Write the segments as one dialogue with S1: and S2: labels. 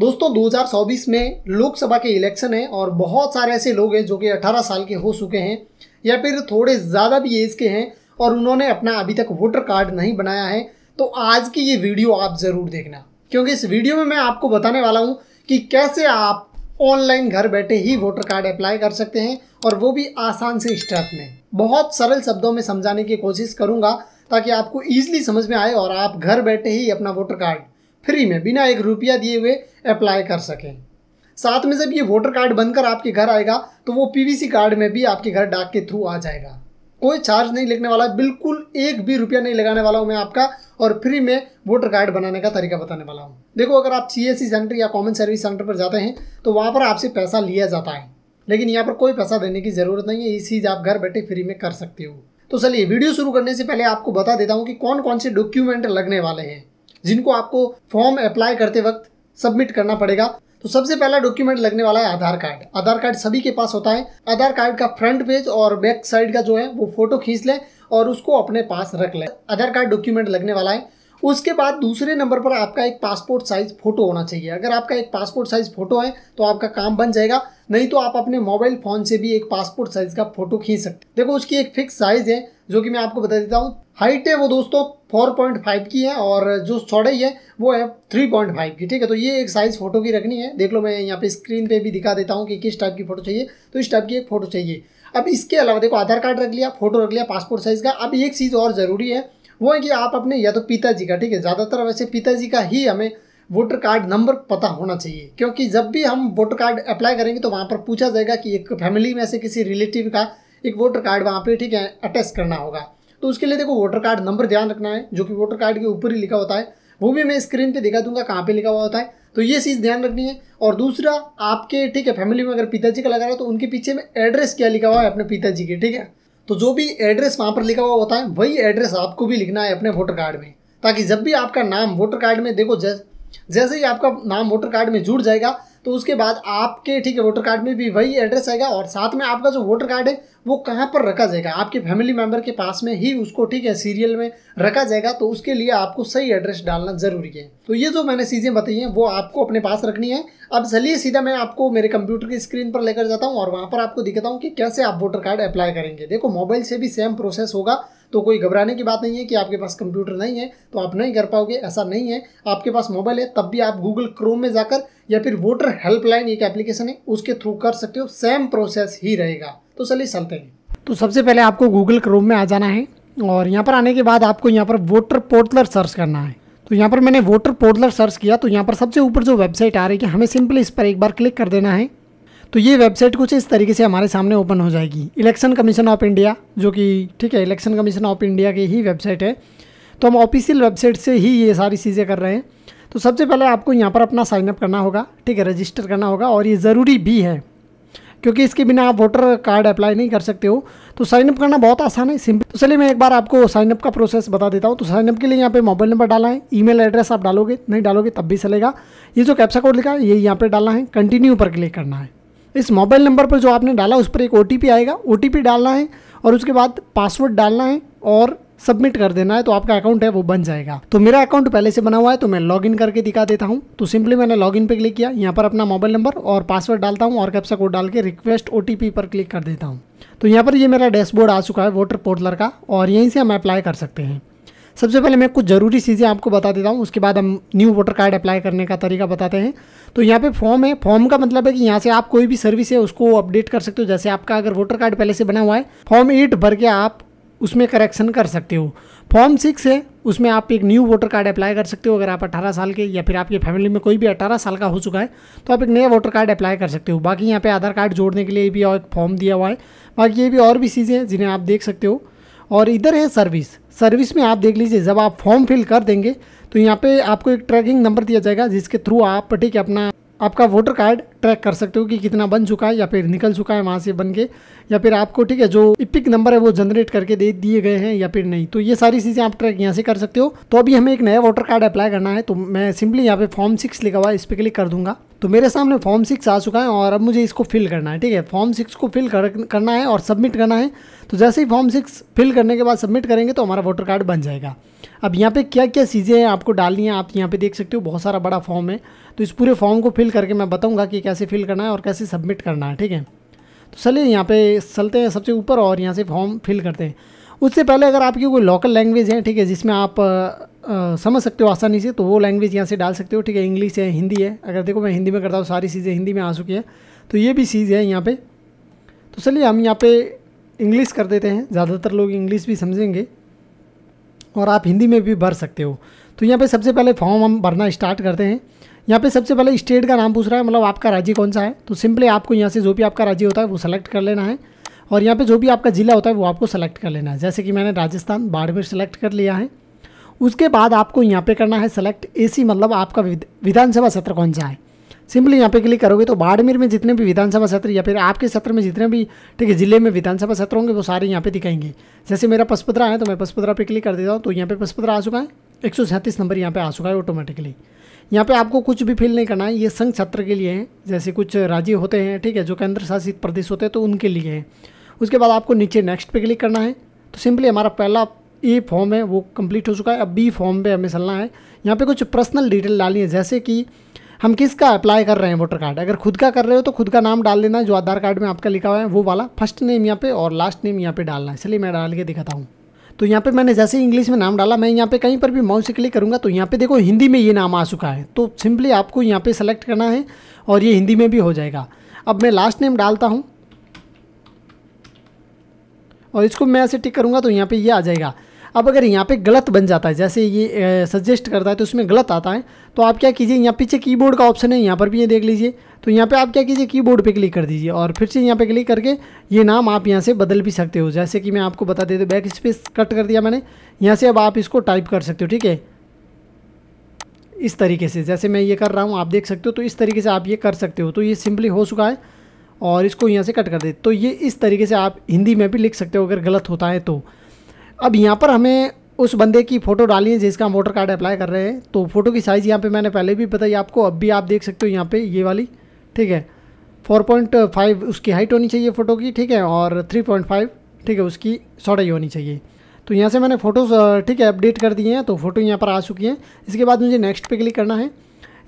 S1: दोस्तों 2024 में लोकसभा के इलेक्शन हैं और बहुत सारे ऐसे लोग हैं जो कि 18 साल के हो चुके हैं या फिर थोड़े ज़्यादा भी एज के हैं और उन्होंने अपना अभी तक वोटर कार्ड नहीं बनाया है तो आज की ये वीडियो आप ज़रूर देखना क्योंकि इस वीडियो में मैं आपको बताने वाला हूँ कि कैसे आप ऑनलाइन घर बैठे ही वोटर कार्ड अप्लाई कर सकते हैं और वो भी आसान से स्टेप में बहुत सरल शब्दों में समझाने की कोशिश करूँगा ताकि आपको ईजिली समझ में आए और आप घर बैठे ही अपना वोटर कार्ड फ्री में बिना एक रुपया दिए हुए अप्लाई कर सकें साथ में जब ये वोटर कार्ड बनकर आपके घर आएगा तो वो पीवीसी कार्ड में भी आपके घर डाक के थ्रू आ जाएगा कोई चार्ज नहीं लगने वाला बिल्कुल एक भी रुपया नहीं लगाने वाला हूँ मैं आपका और फ्री में वोटर कार्ड बनाने का तरीका बताने वाला हूँ देखो अगर आप सी सेंटर e या कॉमन सर्विस सेंटर पर जाते हैं तो वहाँ पर आपसे पैसा लिया जाता है लेकिन यहाँ पर कोई पैसा देने की ज़रूरत नहीं है इस चीज़ आप घर बैठे फ्री में कर सकते हो तो चलिए वीडियो शुरू करने से पहले आपको बता देता हूँ कि कौन कौन से डॉक्यूमेंट लगने वाले हैं जिनको आपको फॉर्म अप्लाई करते वक्त सबमिट करना पड़ेगा तो सबसे पहला डॉक्यूमेंट लगने वाला है आधार कार्ड आधार कार्ड सभी के पास होता है आधार कार्ड का फ्रंट पेज और बैक साइड का जो है वो फोटो खींच लें और उसको अपने पास रख लें आधार कार्ड डॉक्यूमेंट लगने वाला है उसके बाद दूसरे नंबर पर आपका एक पासपोर्ट साइज़ फ़ोटो होना चाहिए अगर आपका एक पासपोर्ट साइज़ फ़ोटो है तो आपका काम बन जाएगा नहीं तो आप अपने मोबाइल फ़ोन से भी एक पासपोर्ट साइज़ का फ़ोटो खींच सकते देखो उसकी एक फिक्स साइज़ है जो कि मैं आपको बता देता हूँ हाइट है वो दोस्तों 4.5 की है और जो चौड़ाई है वो है 3.5 की ठीक है तो ये एक साइज़ फ़ोटो की रखनी है देख लो मैं यहाँ पे स्क्रीन पे भी दिखा देता हूँ कि किस टाइप की फ़ोटो चाहिए तो इस टाइप की एक फ़ोटो चाहिए अब इसके अलावा देखो आधार कार्ड रख लिया फ़ोटो रख लिया पासपोर्ट साइज़ का अब एक चीज़ और ज़रूरी है वो है कि आप अपने या तो पिताजी का ठीक है ज़्यादातर वैसे पिताजी का ही हमें वोटर कार्ड नंबर पता होना चाहिए क्योंकि जब भी हम वोटर कार्ड अप्लाई करेंगे तो वहाँ पर पूछा जाएगा कि एक फैमिली में से किसी रिलेटिव का एक वोटर कार्ड वहाँ पे ठीक है अटैच करना होगा तो उसके लिए देखो वोटर कार्ड नंबर ध्यान रखना है जो कि वोटर कार्ड के ऊपर ही लिखा होता है वो भी मैं स्क्रीन पे दिखा दूंगा कहाँ पे लिखा हुआ होता है तो ये चीज़ ध्यान रखनी है और दूसरा आपके ठीक है फैमिली में अगर पिताजी का लगा रहा है तो उनके पीछे में एड्रेस क्या लिखा हुआ है अपने पिताजी के ठीक है तो जो भी एड्रेस वहाँ पर लिखा हुआ होता है वही एड्रेस आपको भी लिखना है अपने वोटर कार्ड में ताकि जब भी आपका नाम वोटर कार्ड में देखो जैसे ही आपका नाम वोटर कार्ड में जुड़ जाएगा तो उसके बाद आपके ठीक है वोटर कार्ड में भी वही एड्रेस आएगा और साथ में आपका जो वोटर कार्ड है वो कहाँ पर रखा जाएगा आपके फैमिली मेम्बर के पास में ही उसको ठीक है सीरियल में रखा जाएगा तो उसके लिए आपको सही एड्रेस डालना ज़रूरी है तो ये जो मैंने चीज़ें बताई हैं वो आपको अपने पास रखनी है अब चलिए सीधा मैं आपको मेरे कंप्यूटर की स्क्रीन पर लेकर जाता हूँ और वहाँ पर आपको दिखाता हूँ कि कैसे आप वोटर कार्ड अप्लाई करेंगे देखो मोबाइल से भी सेम प्रोसेस होगा तो कोई घबराने की बात नहीं है कि आपके पास कंप्यूटर नहीं है तो आप नहीं कर पाओगे ऐसा नहीं है आपके पास मोबाइल है तब भी आप गूगल क्रोम में जाकर या फिर वोटर हेल्पलाइन एक एप्लीकेशन है उसके थ्रू कर सकते हो सेम प्रोसेस ही रहेगा तो चलिए चलते हैं तो सबसे पहले आपको गूगल क्रोम में आ जाना है और यहाँ पर आने के बाद आपको यहाँ पर वोटर पोर्टलर सर्च करना है तो यहाँ पर मैंने वोटर पोर्टलर सर्च किया तो यहाँ पर सबसे ऊपर जो वेबसाइट आ रही है हमें सिंपली इस पर एक बार क्लिक कर देना है तो ये वेबसाइट कुछ इस तरीके से हमारे सामने ओपन हो जाएगी इलेक्शन कमीशन ऑफ इंडिया जो कि ठीक है इलेक्शन कमीशन ऑफ इंडिया की ही वेबसाइट है तो हम ऑफिशियल वेबसाइट से ही ये सारी चीज़ें कर रहे हैं तो सबसे पहले आपको यहाँ पर अपना साइनअप करना होगा ठीक है रजिस्टर करना होगा और ये ज़रूरी भी है क्योंकि इसके बिना आप वोटर कार्ड अप्लाई नहीं कर सकते हो तो साइनअप करना बहुत आसान है सिंपल तो चलिए मैं एक बार आपको साइनअप का प्रोसेस बता देता हूँ तो साइनअप के लिए यहाँ पे मोबाइल नंबर डाला है ईमेल एड्रेस आप डालोगे नहीं डालोगे तब भी चलेगा ये जो कैप्सा कोड लिखा है ये यहाँ पर डालना है कंटिन्यू पर क्लिक करना है इस मोबाइल नंबर पर जो आपने डाला उस पर एक ओ आएगा ओ डालना है और उसके बाद पासवर्ड डालना है और सबमिट कर देना है तो आपका अकाउंट है वो बन जाएगा तो मेरा अकाउंट पहले से बना हुआ है तो मैं लॉगिन करके दिखा देता हूँ तो सिंपली मैंने लॉगिन पे क्लिक किया यहाँ पर अपना मोबाइल नंबर और पासवर्ड डालता हूँ और कैप्सा कोड डाल के रिक्वेस्ट ओ पर क्लिक कर देता हूँ तो यहाँ पर ये मेरा डैशबोर्ड आ चुका है वोटर पोर्टलर का और यहीं से हम अप्लाई कर सकते हैं सबसे पहले मैं कुछ ज़रूरी चीज़ें आपको बता देता हूँ उसके बाद हम न्यू वोटर कार्ड अप्लाई करने का तरीका बताते हैं तो यहाँ पे फॉर्म है फॉर्म का मतलब है कि यहाँ से आप कोई भी सर्विस है उसको अपडेट कर सकते हो जैसे आपका अगर वोटर कार्ड पहले से बना हुआ है फॉर्म एट भर के आप उसमें करेक्शन कर सकते हो फॉर्म सिक्स है उसमें आप एक न्यू वोटर कार्ड अप्लाई कर सकते हो अगर आप 18 साल के या फिर आपकी फैमिली में कोई भी 18 साल का हो चुका है तो आप एक नया वोटर कार्ड अप्लाई कर सकते हो बाकी यहाँ पे आधार कार्ड जोड़ने के लिए भी और एक फॉर्म दिया हुआ है बाकी ये भी और भी चीज़ें हैं जिन्हें आप देख सकते हो और इधर है सर्विस सर्विस में आप देख लीजिए जब आप फॉर्म फिल कर देंगे तो यहाँ पर आपको एक ट्रैकिंग नंबर दिया जाएगा जिसके थ्रू आप ठीक अपना आपका वोटर कार्ड ट्रैक कर सकते हो कि कितना बन चुका है या फिर निकल चुका है वहाँ से बन के या फिर आपको ठीक है जो इपिक नंबर है वो जनरेट करके दे दिए गए हैं या फिर नहीं तो ये सारी चीज़ें आप ट्रैक यहाँ से कर सकते हो तो अभी हमें एक नया वोटर कार्ड अप्लाई करना है तो मैं सिंपली यहाँ पे फॉर्म सिक्स लिखा हुआ है इस पर क्लिक कर दूंगा तो मेरे सामने फॉर्म सिक्स आ चुका है और अब मुझे इसको फिल करना है ठीक है फॉर्म सिक्स को फिल कर, करना है और सबमिट करना है तो जैसे ही फॉर्म सिक्स फिल करने के बाद सबमिट करेंगे तो हमारा वोटर कार्ड बन जाएगा अब यहाँ पे क्या क्या चीज़ें हैं आपको डालनी है आप यहाँ पे देख सकते हो बहुत सारा बड़ा फॉर्म है तो इस पूरे फॉर्म को फिल करके मैं बताऊँगा कि क्या कैसे फिल करना है और कैसे सबमिट करना है ठीक है तो चलिए यहाँ पे चलते हैं सबसे ऊपर और यहाँ से फॉर्म फिल करते हैं उससे पहले अगर आपकी कोई लोकल लैंग्वेज है ठीक है जिसमें आप आ, आ, समझ सकते हो आसानी से तो वो लैंग्वेज यहाँ से डाल सकते हो ठीक है इंग्लिश है हिंदी है अगर देखो मैं हिंदी में करता हूँ सारी चीज़ें हिंदी में आ चुकी है तो ये भी चीज़ है यहाँ पर तो चलिए हम यहाँ पर इंग्लिश कर देते हैं ज़्यादातर लोग इंग्लिश भी समझेंगे और आप हिंदी में भी भर सकते हो तो यहाँ पे सबसे पहले फॉर्म हम भरना स्टार्ट करते हैं यहाँ पे सबसे पहले स्टेट का नाम पूछ रहा है मतलब आपका राज्य कौन सा है तो सिंपली आपको यहाँ से जो भी आपका राज्य होता है वो सेलेक्ट कर लेना है और यहाँ पे जो भी आपका ज़िला होता है वो आपको सेलेक्ट कर लेना है जैसे कि मैंने राजस्थान बाड़मेर सेलेक्ट कर लिया है उसके बाद आपको यहाँ पे करना है सेलेक्ट ए मतलब आपका विधानसभा सत्र कौन सा है सिंपली यहाँ पे क्लिक करोगे तो बाड़मेर में जितने भी विधानसभा सत्र या फिर आपके सत्र में जितने भी ठीक है ज़िले में विधानसभा सत्र होंगे वो सारे यहाँ पे दिखाएंगे जैसे मेरा पसपुत्रा है तो मैं पसपुत्रा पे क्लिक कर देता हूँ तो यहाँ पे पसपुत्रा आ चुका है एक नंबर यहाँ पे आ चुका है ऑटोमेटिकली यहाँ पे आपको कुछ भी फील नहीं करना है ये संघ छात्र के लिए है जैसे कुछ राज्य होते हैं ठीक है जो केंद्र शासित प्रदेश होते हैं तो उनके लिए है उसके बाद आपको नीचे नेक्स्ट पे क्लिक करना है तो सिंपली हमारा पहला ए फॉर्म है वो कंप्लीट हो चुका है अब बी फॉर्म पर हमें चलना है यहाँ पर कुछ पर्सनल डिटेल डालनी है जैसे कि हम किसका अप्लाई कर रहे हैं वोटर कार्ड अगर खुद का कर रहे हो तो खुद का नाम डाल देना जो आधार कार्ड में आपका लिखा हुआ है वो वाला फर्स्ट नेम यहाँ पे और लास्ट नेम यहाँ पे डालना है चलिए मैं डाल के दिखाता हूँ तो यहाँ पे मैंने जैसे इंग्लिश में नाम डाला मैं यहाँ पे कहीं पर भी माउस से क्लिक करूँगा तो यहाँ पे देखो हिंदी में ये नाम आ चुका है तो सिंपली आपको यहाँ पे सेलेक्ट करना है और ये हिंदी में भी हो जाएगा अब मैं लास्ट नेम डालता हूँ और इसको मैं ऐसे टिक करूँगा तो यहाँ पर ये आ जाएगा अब अगर यहाँ पर गलत बन जाता है जैसे ये सजेस्ट करता है तो उसमें गलत आता है तो आप क्या कीजिए यहाँ पीछे कीबोर्ड का ऑप्शन है यहाँ पर भी ये देख लीजिए तो यहाँ पे आप क्या कीजिए कीबोर्ड पे क्लिक कर दीजिए और फिर से यहाँ पे क्लिक करके ये नाम आप यहाँ से बदल भी सकते हो जैसे कि मैं आपको बता देते बैक स्पेस कट कर दिया मैंने यहाँ से अब आप इसको टाइप कर सकते हो ठीक है इस तरीके से जैसे मैं ये कर रहा हूँ आप देख सकते हो तो इस तरीके से आप ये कर सकते हो तो ये सिंपली हो चुका है और इसको यहाँ से कट कर दे तो ये इस तरीके से आप हिंदी में भी लिख सकते हो अगर गलत होता है तो अब यहाँ पर हमें उस बंदे की फ़ोटो डाली है जिसका हम वोटर कार्ड अप्लाई कर रहे हैं तो फ़ोटो की साइज़ यहाँ पे मैंने पहले भी बताई आपको अब भी आप देख सकते हो यहाँ पे ये वाली ठीक है 4.5 उसकी हाइट होनी चाहिए फ़ोटो की ठीक है और 3.5 ठीक है उसकी चौड़ाई होनी चाहिए तो यहाँ से मैंने फ़ोटोज़ ठीक है अपडेट कर दिए हैं तो फ़ोटो यहाँ पर आ चुकी हैं इसके बाद मुझे नेक्स्ट पे क्लिक करना है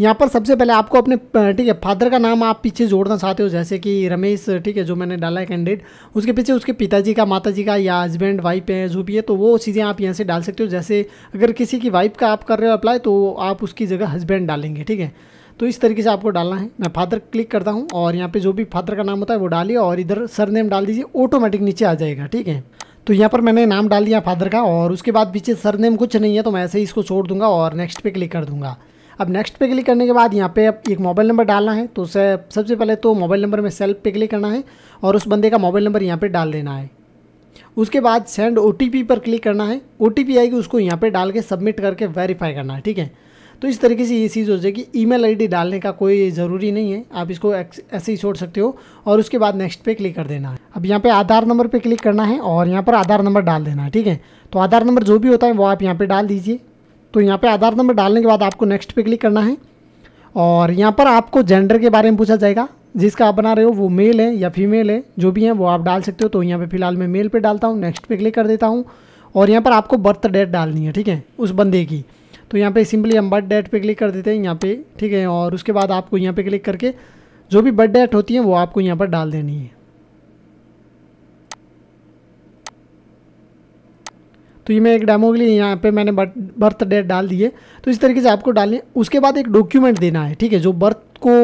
S1: यहाँ पर सबसे पहले आपको अपने ठीक है फादर का नाम आप पीछे जोड़ना चाहते हो जैसे कि रमेश ठीक है जो मैंने डाला है कैंडिडेट उसके पीछे उसके पिताजी का माताजी का या हस्बैंड वाइफ है जो भी है तो वो चीज़ें आप यहाँ से डाल सकते हो जैसे अगर किसी की वाइफ का आप कर रहे हो अप्लाई तो आप उसकी जगह हस्बैंड डालेंगे ठीक है तो इस तरीके से आपको डालना है मैं फादर क्लिक करता हूँ और यहाँ पर जो भी फादर का नाम होता है वो डालिए और इधर सर नेम डाल दीजिए ऑटोमेटिक नीचे आ जाएगा ठीक है तो यहाँ पर मैंने नाम डाल दिया फादर का और उसके बाद पीछे सर नेम कुछ नहीं है तो मैं ऐसे ही इसको छोड़ दूंगा और नेक्स्ट पे क्लिक कर दूंगा अब नेक्स्ट पे क्लिक करने के बाद यहाँ पे अब एक मोबाइल नंबर डालना है तो उसे सबसे पहले तो मोबाइल नंबर में सेल्फ पे क्लिक करना है और उस बंदे का मोबाइल नंबर यहाँ पर डाल देना है उसके बाद सेंड ओ पर क्लिक करना है ओ आएगी उसको यहाँ पर डाल के सबमिट करके वेरीफाई करना है ठीक है तो इस तरीके से ये चीज़ हो जाएगी ईमेल आईडी डालने का कोई ज़रूरी नहीं है आप इसको ऐसे ही छोड़ सकते हो और उसके बाद नेक्स्ट पे क्लिक कर देना है अब यहाँ पे आधार नंबर पे क्लिक करना है और यहाँ पर आधार नंबर डाल देना है ठीक है तो आधार नंबर जो भी होता है वो आप यहाँ पर डाल दीजिए तो यहाँ पर आधार नंबर डालने के बाद आपको नेक्स्ट पे क्लिक करना है और यहाँ पर आपको जेंडर के बारे में पूछा जाएगा जिसका आप बना रहे हो वो मेल है या फीमेल है जो भी है वो आप डाल सकते हो तो यहाँ पे फिलहाल मैं मेल पे डालता हूँ नेक्स्ट पे क्लिक कर देता हूँ और यहाँ पर आपको बर्थ डेट डालनी है ठीक है उस बंदे की तो यहाँ पे सिंपली हम बर्थ डेट पे क्लिक कर देते हैं यहाँ पे ठीक है और उसके बाद आपको यहाँ पे क्लिक करके जो भी बर्थ डेट होती है वो आपको यहाँ पर डाल देनी है तो ये मैं एक डेमो के लिए यहाँ पे मैंने बर्थ डेट डाल दी है तो इस तरीके से आपको डालने उसके बाद एक डॉक्यूमेंट देना है ठीक है जो बर्थ को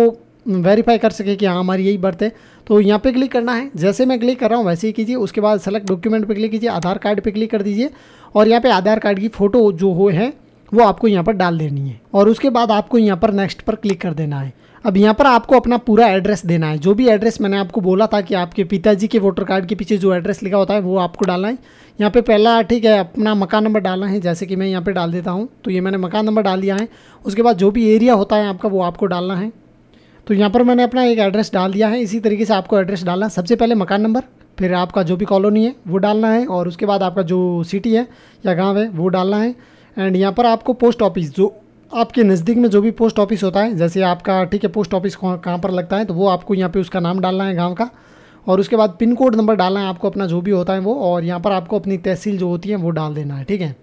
S1: वेरीफाई कर सके कि हाँ हमारी यही बर्थ है तो यहाँ पे क्लिक करना है जैसे मैं क्लिक कर रहा हूँ वैसे ही कीजिए उसके बाद सेलेक्ट डॉक्यूमेंट पे क्लिक कीजिए आधार कार्ड पे क्लिक कर दीजिए और यहाँ पे आधार कार्ड की फ़ोटो जो हो है वो आपको यहाँ पर डाल देनी है और उसके बाद आपको यहाँ पर नेक्स्ट पर क्लिक कर देना है अब यहाँ पर आपको अपना पूरा एड्रेस देना है जो भी एड्रेस मैंने आपको बोला था कि आपके पिताजी के वोटर कार्ड के पीछे जो एड्रेस लिखा होता है वो आपको डालना है यहाँ पे पहला ठीक है अपना मकान नंबर डालना है जैसे कि मैं यहाँ पे डाल देता हूँ तो ये मैंने मकान नंबर डाल दिया है उसके बाद जो भी एरिया होता है आपका वो आपको डालना है तो यहाँ पर मैंने अपना एक एड्रेस डाल दिया है इसी तरीके से आपको एड्रेस डालना है सबसे पहले मकान नंबर फिर आपका जो भी कॉलोनी है वो डालना है और उसके बाद आपका जो सिटी है या गाँव है वो डालना है एंड यहाँ पर आपको पोस्ट ऑफिस जो आपके नज़दीक में जो भी पोस्ट ऑफिस होता है जैसे आपका ठीक है पोस्ट ऑफिस कहाँ पर लगता है तो वो आपको यहाँ पे उसका नाम डालना है गांव का और उसके बाद पिन कोड नंबर डालना है आपको अपना जो भी होता है वो और यहाँ पर आपको अपनी तहसील जो होती है वो डाल देना है ठीक है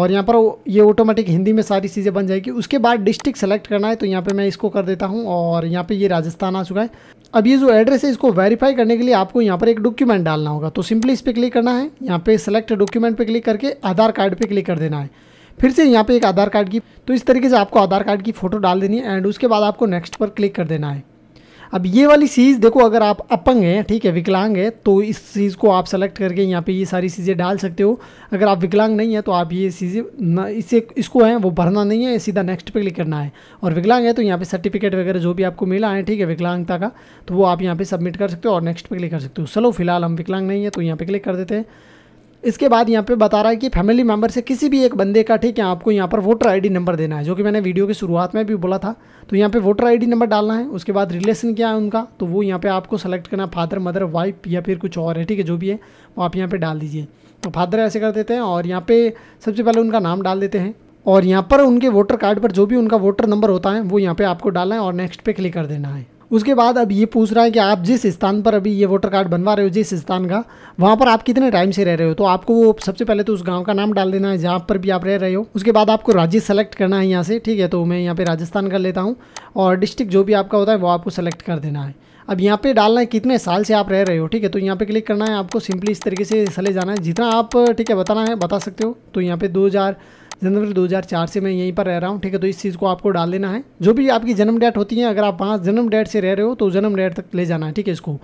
S1: और यहाँ पर ये ऑटोमेटिक हिंदी में सारी चीज़ें बन जाएगी उसके बाद डिस्ट्रिक्ट सेलेक्ट करना है तो यहाँ पर मैं इसको कर देता हूँ और यहाँ पर ये राजस्थान आ चुका है अब ये जो एड्रेस है इसको वेरीफाई करने के लिए आपको यहाँ पर एक डॉक्यूमेंट डालना होगा तो सिंपली इस पर क्लिक करना है यहाँ पर सेलेक्ट डॉक्यूमेंट पर क्लिक करके आधार कार्ड पर क्लिक कर देना है फिर से यहाँ पे एक आधार कार्ड की तो इस तरीके से आपको आधार कार्ड की फ़ोटो डाल देनी है एंड उसके बाद आपको नेक्स्ट पर क्लिक कर देना है अब ये वाली चीज़ देखो अगर आप अपंग हैं ठीक है विकलांग है तो इस चीज़ को आप सेलेक्ट करके यहाँ पे ये सारी चीज़ें डाल सकते हो अगर आप विकलांग नहीं है तो आप ये चीज़ें इसे इसको है वो भरना नहीं है सीधा नेक्स्ट पे क्लिक करना है और विकलांग है तो यहाँ पे सर्टिफिकेट वगैरह जो भी आपको मिला है ठीक है विकलांगता का तो वो आप यहाँ पर सबमिट कर सकते हो और नेक्स्ट पर क्लिक कर सकते हो चलो फिलहाल हम विकलांग नहीं है तो यहाँ पर क्लिक कर देते हैं इसके बाद यहाँ पे बता रहा है कि फैमिली मेम्बर से किसी भी एक बंदे का ठीक है आपको यहाँ पर वोटर आईडी नंबर देना है जो कि मैंने वीडियो की शुरुआत में भी बोला था तो यहाँ पे वोटर आईडी नंबर डालना है उसके बाद रिलेशन क्या है उनका तो वो यहाँ पे आपको सेलेक्ट करना है फादर मदर वाइफ या फिर कुछ और है ठीक है जो भी है वो आप यहाँ पर डाल दीजिए तो फादर ऐसे कर देते हैं और यहाँ पर सबसे पहले उनका नाम डाल देते हैं और यहाँ पर उनके वोटर कार्ड पर जो भी उनका वोटर नंबर होता है वो यहाँ पर आपको डालना है और नेक्स्ट पर क्लिक कर देना है उसके बाद अब ये पूछ रहा है कि आप जिस स्थान पर अभी ये वोटर कार्ड बनवा रहे हो जिस स्थान का वहाँ पर आप कितने टाइम से रह रहे हो तो आपको वो सबसे पहले तो उस गाँव का नाम डाल देना है जहाँ पर भी आप रह रहे हो उसके बाद आपको राज्य सेलेक्ट करना है यहाँ से ठीक है तो मैं यहाँ पर राजस्थान कर लेता हूँ और डिस्ट्रिक्ट जो भी आपका होता है वो आपको सेलेक्ट कर देना है अब यहाँ पे डालना है कितने साल से आप रह रहे हो ठीक है तो यहाँ पे क्लिक करना है आपको सिंपली इस तरीके से चले जाना है जितना आप ठीक है बताना है बता सकते हो तो यहाँ पे जनवरी 2004 से मैं यहीं पर रह रहा हूँ ठीक है तो इस चीज़ को आपको डाल देना है जो भी आपकी जन्म डेट होती है अगर आप वहाँ जन्म डेट से रह रहे हो तो जन्म डेट तक ले जाना है ठीक है इसको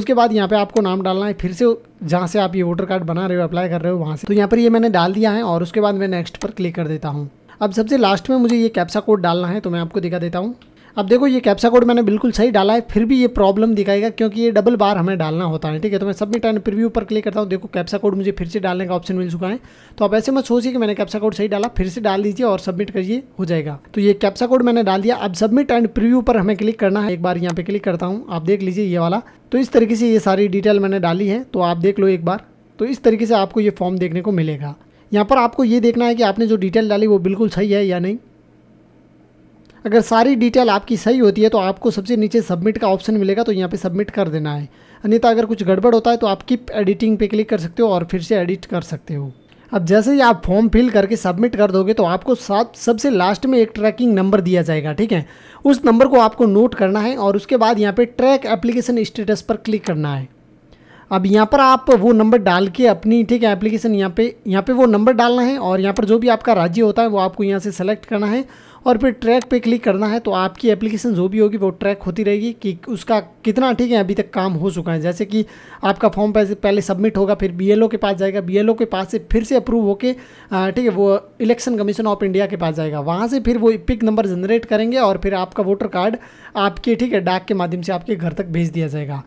S1: उसके बाद यहाँ पे आपको नाम डालना है फिर से जहाँ से आप ये वोटर कार्ड बना रहे हो अप्लाई कर रहे हो वहाँ से तो यहाँ पर ये मैंने डाल दिया है और उसके बाद मैं नेक्स्ट पर क्लिक कर देता हूँ अब सबसे लास्ट में मुझे ये कैप्सा कोड डालना है तो मैं आपको दिखा देता हूँ अब देखो ये कैप्सा कोड मैंने बिल्कुल सही डाला है फिर भी ये प्रॉब्लम दिखाएगा क्योंकि ये डबल बार हमें डालना होता है ठीक है तो मैं सबमिट एंड प्रीव्यू पर क्लिक करता हूँ देखो कैप्सा कोड मुझे फिर से डालने का ऑप्शन मिल चुका है तो आप ऐसे मत सोचिए कि मैंने कैप्सा कोड सही डाला फिर से डाल दीजिए और सबमिट करिए हो जाएगा तो ये कैप्सा कोड मैंने डाल दिया अब सबमिट एंड प्रीव्यू पर हमें क्लिक करना है एक बार यहाँ पे क्लिक करता हूँ आप देख लीजिए ये वाला तो इस तरीके से ये सारी डिटेल मैंने डाली है तो आप देख लो एक बार तो इस तरीके से आपको ये फॉर्म देखने को मिलेगा यहाँ पर आपको ये देखना है कि आपने जो डिटेल डाली वो बिल्कुल सही है या नहीं अगर सारी डिटेल आपकी सही होती है तो आपको सबसे नीचे सबमिट का ऑप्शन मिलेगा तो यहाँ पे सबमिट कर देना है अन्यथा अगर कुछ गड़बड़ होता है तो आप किप एडिटिंग पे क्लिक कर सकते हो और फिर से एडिट कर सकते हो अब जैसे ही आप फॉर्म फिल करके सबमिट कर दोगे तो आपको साथ सबसे लास्ट में एक ट्रैकिंग नंबर दिया जाएगा ठीक है उस नंबर को आपको नोट करना है और उसके बाद यहाँ पर ट्रैक एप्लीकेशन स्टेटस पर क्लिक करना है अब यहाँ पर आप वो नंबर डाल के अपनी ठीक है एप्लीकेशन यहाँ पे यहाँ पे वो नंबर डालना है और यहाँ पर जो भी आपका राज्य होता है वो आपको यहाँ से सेलेक्ट करना है और फिर ट्रैक पे क्लिक करना है तो आपकी एप्लीकेशन जो भी होगी वो ट्रैक होती रहेगी कि उसका कितना ठीक है अभी तक काम हो चुका है जैसे कि आपका फॉर्म पहले सबमिट होगा फिर बी के पास जाएगा बी के पास से फिर से अप्रूव होकर ठीक है वो इलेक्शन कमीशन ऑफ इंडिया के पास जाएगा वहाँ से फिर वो पिक नंबर जनरेट करेंगे और फिर आपका वोटर कार्ड आपके ठीक है डाक के माध्यम से आपके घर तक भेज दिया जाएगा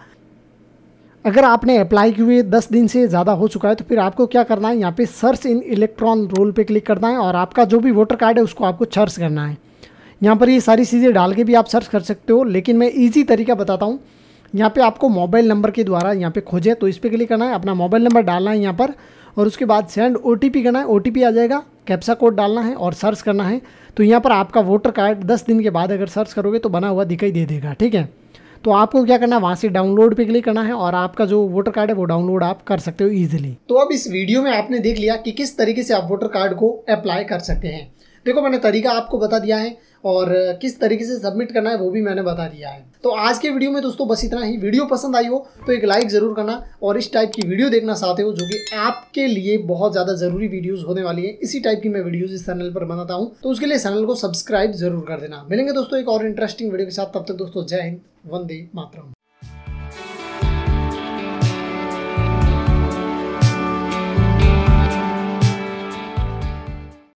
S1: अगर आपने अप्लाई किए दस दिन से ज़्यादा हो चुका है तो फिर आपको क्या करना है यहाँ पे सर्च इन इलेक्ट्रॉन रोल पे क्लिक करना है और आपका जो भी वोटर कार्ड है उसको आपको सर्च करना है यहाँ पर ये सारी चीज़ें डाल के भी आप सर्च कर सकते हो लेकिन मैं ईजी तरीका बताता हूँ यहाँ पर आपको मोबाइल नंबर के द्वारा यहाँ पर खोजें तो इस पर क्लिक करना है अपना मोबाइल नंबर डालना है यहाँ पर और उसके बाद सेंड ओ करना है ओ आ जाएगा कैप्सा कोड डालना है और सर्च करना है तो यहाँ पर आपका वोटर कार्ड दस दिन के बाद अगर सर्च करोगे तो बना हुआ दिखाई दे देगा ठीक है तो आपको क्या करना है वहां से डाउनलोड पे क्लिक करना है और आपका जो वोटर कार्ड है वो डाउनलोड आप कर सकते हो ईजिली तो अब इस वीडियो में आपने देख लिया कि किस तरीके से आप वोटर कार्ड को अप्लाई कर सकते हैं देखो मैंने तरीका आपको बता दिया है और किस तरीके से सबमिट करना है वो भी मैंने बता दिया है तो आज के वीडियो में दोस्तों बस इतना ही वीडियो पसंद आई हो तो एक लाइक ज़रूर करना और इस टाइप की वीडियो देखना चाहते हो जो कि आपके लिए बहुत ज़्यादा ज़रूरी वीडियोज़ होने वाली है इसी टाइप की मैं वीडियोज़ इस चैनल पर बनाता हूँ तो उसके लिए चैनल को सब्सक्राइब जरूर कर देना मिलेंगे दोस्तों एक और इंटरेस्टिंग वीडियो के साथ तब तक दोस्तों जय हिंद वंदे मातरम